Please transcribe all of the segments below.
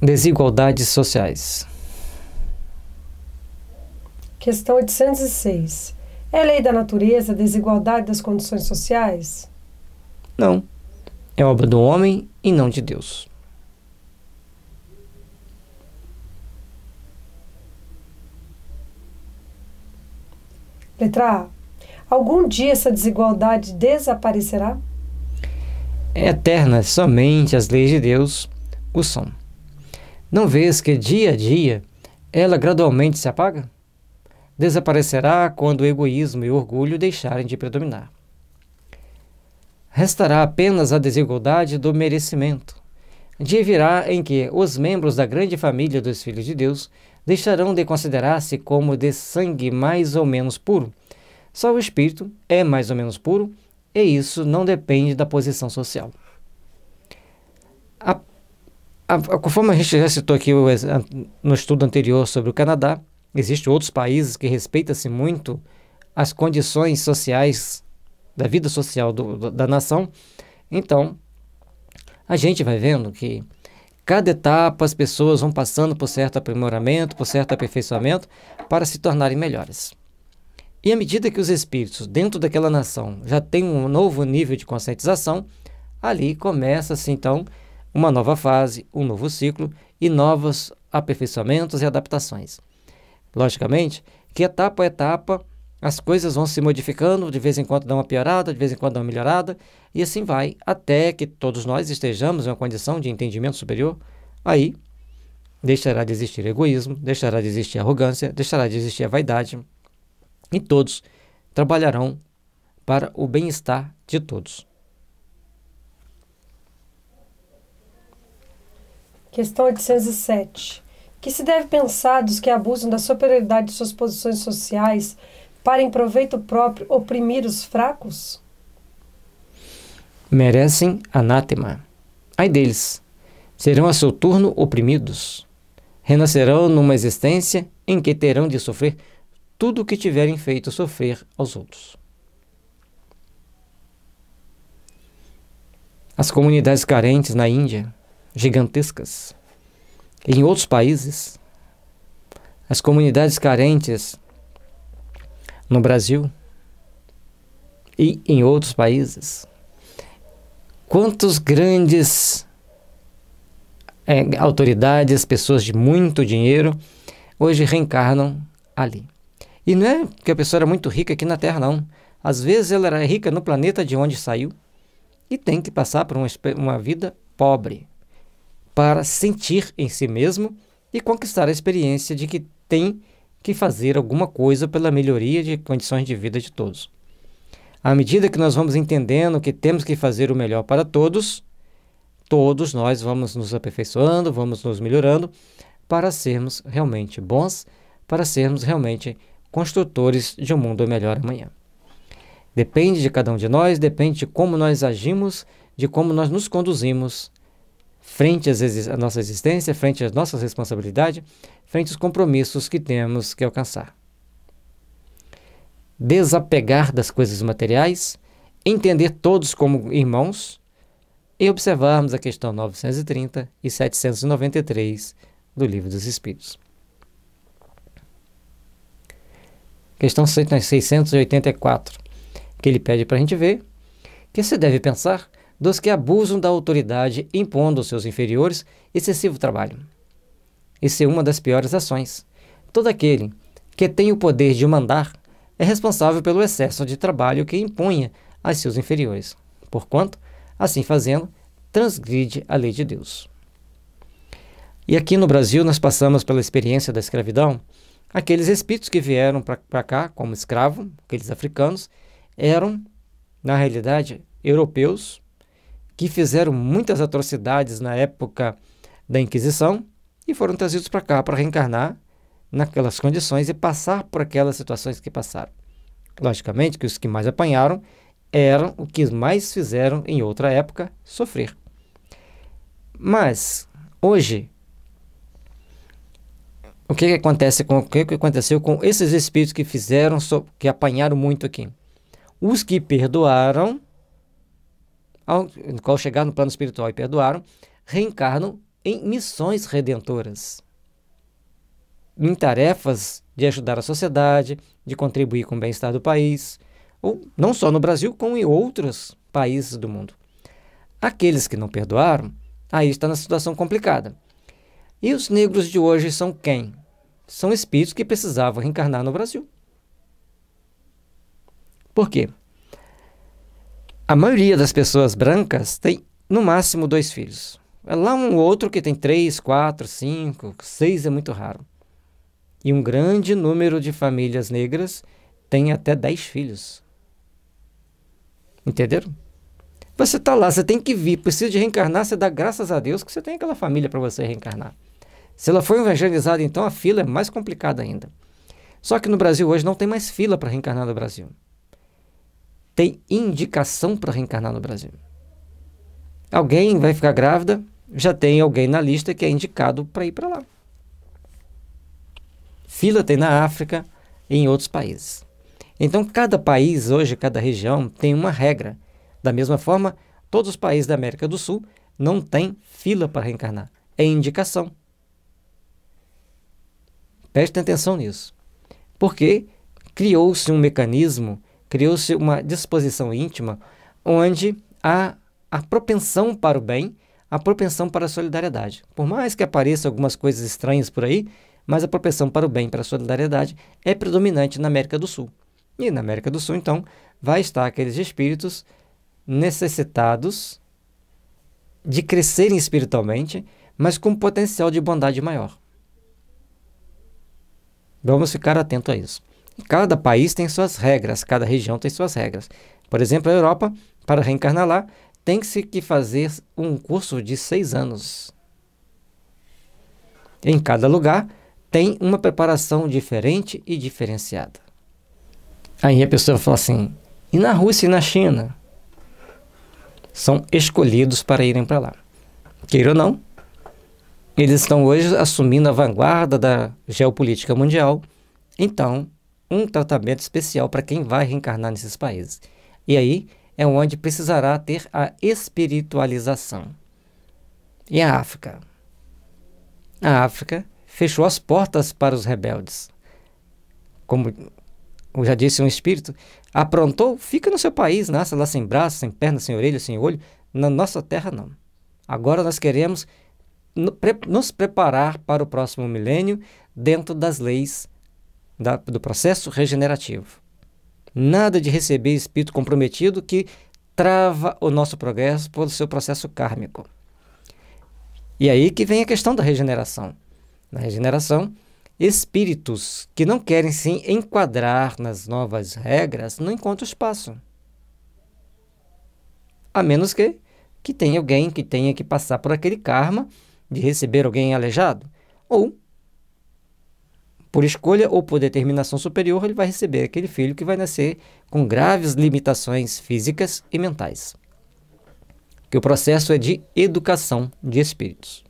Desigualdades sociais. Questão 806. É lei da natureza a desigualdade das condições sociais? Não. É obra do homem e não de Deus. Letra A. Algum dia essa desigualdade desaparecerá? É Eternas somente as leis de Deus o são. Não vês que dia a dia ela gradualmente se apaga? Desaparecerá quando o egoísmo e o orgulho deixarem de predominar. Restará apenas a desigualdade do merecimento. Dia virá em que os membros da grande família dos filhos de Deus deixarão de considerar-se como de sangue mais ou menos puro. Só o espírito é mais ou menos puro, e isso não depende da posição social. A a, conforme a gente já citou aqui no estudo anterior sobre o Canadá, existem outros países que respeitam-se muito as condições sociais da vida social do, da nação. Então, a gente vai vendo que cada etapa as pessoas vão passando por certo aprimoramento, por certo aperfeiçoamento, para se tornarem melhores. E à medida que os espíritos dentro daquela nação já têm um novo nível de conscientização, ali começa-se então uma nova fase, um novo ciclo e novos aperfeiçoamentos e adaptações. Logicamente que etapa a etapa as coisas vão se modificando, de vez em quando dá uma piorada, de vez em quando dá uma melhorada, e assim vai, até que todos nós estejamos em uma condição de entendimento superior, aí deixará de existir egoísmo, deixará de existir arrogância, deixará de existir a vaidade, e todos trabalharão para o bem-estar de todos. Questão 807. Que se deve pensar dos que abusam da superioridade de suas posições sociais para, em proveito próprio, oprimir os fracos? Merecem anátema. Ai deles! Serão a seu turno oprimidos. Renascerão numa existência em que terão de sofrer tudo o que tiverem feito sofrer aos outros. As comunidades carentes na Índia gigantescas. Em outros países, as comunidades carentes no Brasil e em outros países, quantos grandes é, autoridades, pessoas de muito dinheiro, hoje reencarnam ali. E não é que a pessoa era muito rica aqui na Terra, não. Às vezes ela era rica no planeta de onde saiu e tem que passar por uma, uma vida pobre para sentir em si mesmo e conquistar a experiência de que tem que fazer alguma coisa pela melhoria de condições de vida de todos. À medida que nós vamos entendendo que temos que fazer o melhor para todos, todos nós vamos nos aperfeiçoando, vamos nos melhorando para sermos realmente bons, para sermos realmente construtores de um mundo melhor amanhã. Depende de cada um de nós, depende de como nós agimos, de como nós nos conduzimos frente à nossa existência, frente às nossas responsabilidades, frente aos compromissos que temos que alcançar. Desapegar das coisas materiais, entender todos como irmãos e observarmos a questão 930 e 793 do Livro dos Espíritos. Questão 684, que ele pede para a gente ver que se deve pensar dos que abusam da autoridade impondo aos seus inferiores excessivo trabalho. Isso é uma das piores ações. Todo aquele que tem o poder de mandar é responsável pelo excesso de trabalho que impunha a seus inferiores. Porquanto, assim fazendo, transgride a lei de Deus. E aqui no Brasil nós passamos pela experiência da escravidão. Aqueles espíritos que vieram para cá como escravo, aqueles africanos, eram, na realidade, europeus que fizeram muitas atrocidades na época da Inquisição e foram trazidos para cá para reencarnar naquelas condições e passar por aquelas situações que passaram. Logicamente que os que mais apanharam eram os que mais fizeram em outra época sofrer. Mas hoje o que, que acontece com o que, que aconteceu com esses espíritos que fizeram que apanharam muito aqui? Os que perdoaram ao qual chegar no plano espiritual e perdoaram, reencarnam em missões redentoras, em tarefas de ajudar a sociedade, de contribuir com o bem-estar do país, ou não só no Brasil, como em outros países do mundo. Aqueles que não perdoaram, aí está na situação complicada. E os negros de hoje são quem? São espíritos que precisavam reencarnar no Brasil. Por quê? A maioria das pessoas brancas tem no máximo dois filhos. É lá um outro que tem três, quatro, cinco, seis é muito raro. E um grande número de famílias negras tem até dez filhos. Entenderam? Você está lá, você tem que vir, precisa de reencarnar, você dá graças a Deus que você tem aquela família para você reencarnar. Se ela for evangelizada, então a fila é mais complicada ainda. Só que no Brasil hoje não tem mais fila para reencarnar no Brasil tem indicação para reencarnar no Brasil. Alguém vai ficar grávida, já tem alguém na lista que é indicado para ir para lá. Fila tem na África e em outros países. Então, cada país hoje, cada região tem uma regra. Da mesma forma, todos os países da América do Sul não têm fila para reencarnar. É indicação. Prestem atenção nisso. Porque criou-se um mecanismo criou-se uma disposição íntima onde há a propensão para o bem, a propensão para a solidariedade. Por mais que apareçam algumas coisas estranhas por aí, mas a propensão para o bem, para a solidariedade, é predominante na América do Sul. E na América do Sul, então, vai estar aqueles espíritos necessitados de crescerem espiritualmente, mas com um potencial de bondade maior. Vamos ficar atento a isso. Cada país tem suas regras, cada região tem suas regras. Por exemplo, a Europa, para reencarnar lá, tem-se que fazer um curso de seis anos. Em cada lugar, tem uma preparação diferente e diferenciada. Aí a pessoa fala assim: e na Rússia e na China? São escolhidos para irem para lá. Queira ou não, eles estão hoje assumindo a vanguarda da geopolítica mundial. Então, um tratamento especial para quem vai reencarnar nesses países. E aí é onde precisará ter a espiritualização. E a África? A África fechou as portas para os rebeldes. Como eu já disse, um espírito aprontou, fica no seu país, nasce lá sem braço, sem perna, sem orelha, sem olho. Na nossa terra, não. Agora nós queremos nos preparar para o próximo milênio dentro das leis da, do processo regenerativo. Nada de receber espírito comprometido que trava o nosso progresso pelo seu processo kármico. E aí que vem a questão da regeneração. Na regeneração, espíritos que não querem se enquadrar nas novas regras não encontram espaço. A menos que, que tenha alguém que tenha que passar por aquele karma de receber alguém aleijado, ou por escolha ou por determinação superior, ele vai receber aquele filho que vai nascer com graves limitações físicas e mentais. Que o processo é de educação de espíritos.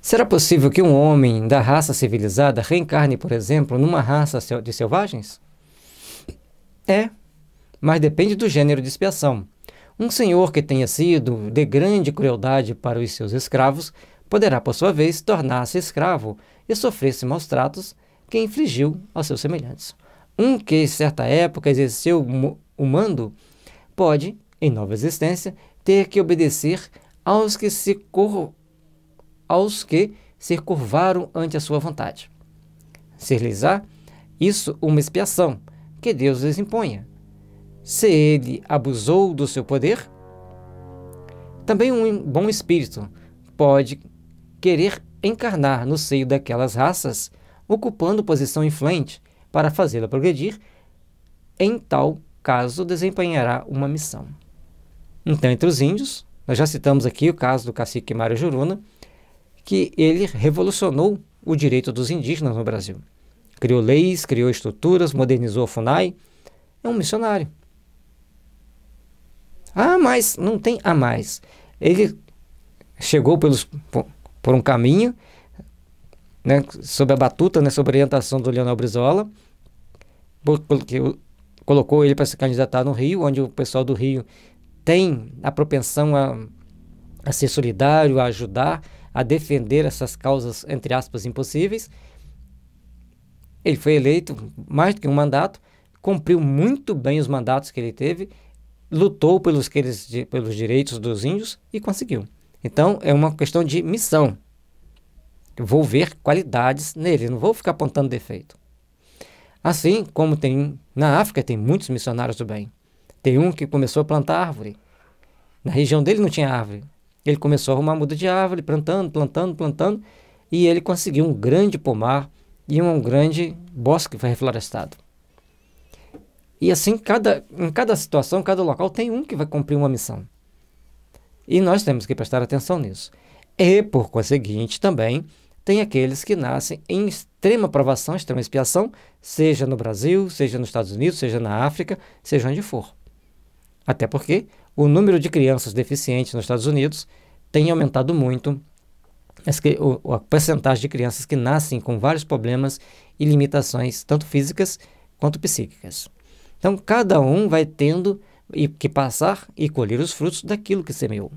Será possível que um homem da raça civilizada reencarne, por exemplo, numa raça de selvagens? É, mas depende do gênero de expiação. Um senhor que tenha sido de grande crueldade para os seus escravos poderá, por sua vez, tornar-se escravo e sofrer-se maus tratos que infligiu aos seus semelhantes. Um que, em certa época, exerceu o mando, pode, em nova existência, ter que obedecer aos que se, cor... aos que se curvaram ante a sua vontade. Ser-lhes-á isso uma expiação que Deus lhes imponha. Se ele abusou do seu poder, também um bom espírito pode querer encarnar no seio daquelas raças, ocupando posição influente para fazê-la progredir, em tal caso desempenhará uma missão. Então, entre os índios, nós já citamos aqui o caso do cacique Mário Juruna, que ele revolucionou o direito dos indígenas no Brasil. Criou leis, criou estruturas, modernizou a FUNAI. É um missionário. Ah, mas não tem a mais. Ele chegou pelos por um caminho, né, sob a batuta, né, sob a orientação do Leonel Brizola, porque colocou ele para se candidatar no Rio, onde o pessoal do Rio tem a propensão a, a ser solidário, a ajudar, a defender essas causas, entre aspas, impossíveis. Ele foi eleito mais do que um mandato, cumpriu muito bem os mandatos que ele teve, lutou pelos, pelos direitos dos índios e conseguiu. Então, é uma questão de missão. Eu vou ver qualidades nele, não vou ficar apontando defeito. Assim como tem na África, tem muitos missionários do bem. Tem um que começou a plantar árvore. Na região dele não tinha árvore. Ele começou a arrumar muda de árvore, plantando, plantando, plantando, e ele conseguiu um grande pomar e um grande bosque foi reflorestado. E assim, cada, em cada situação, cada local, tem um que vai cumprir uma missão. E nós temos que prestar atenção nisso. E, por conseguinte, também tem aqueles que nascem em extrema provação, extrema expiação, seja no Brasil, seja nos Estados Unidos, seja na África, seja onde for. Até porque o número de crianças deficientes nos Estados Unidos tem aumentado muito a percentagem de crianças que nascem com vários problemas e limitações, tanto físicas quanto psíquicas. Então, cada um vai tendo e que passar e colher os frutos daquilo que semeou.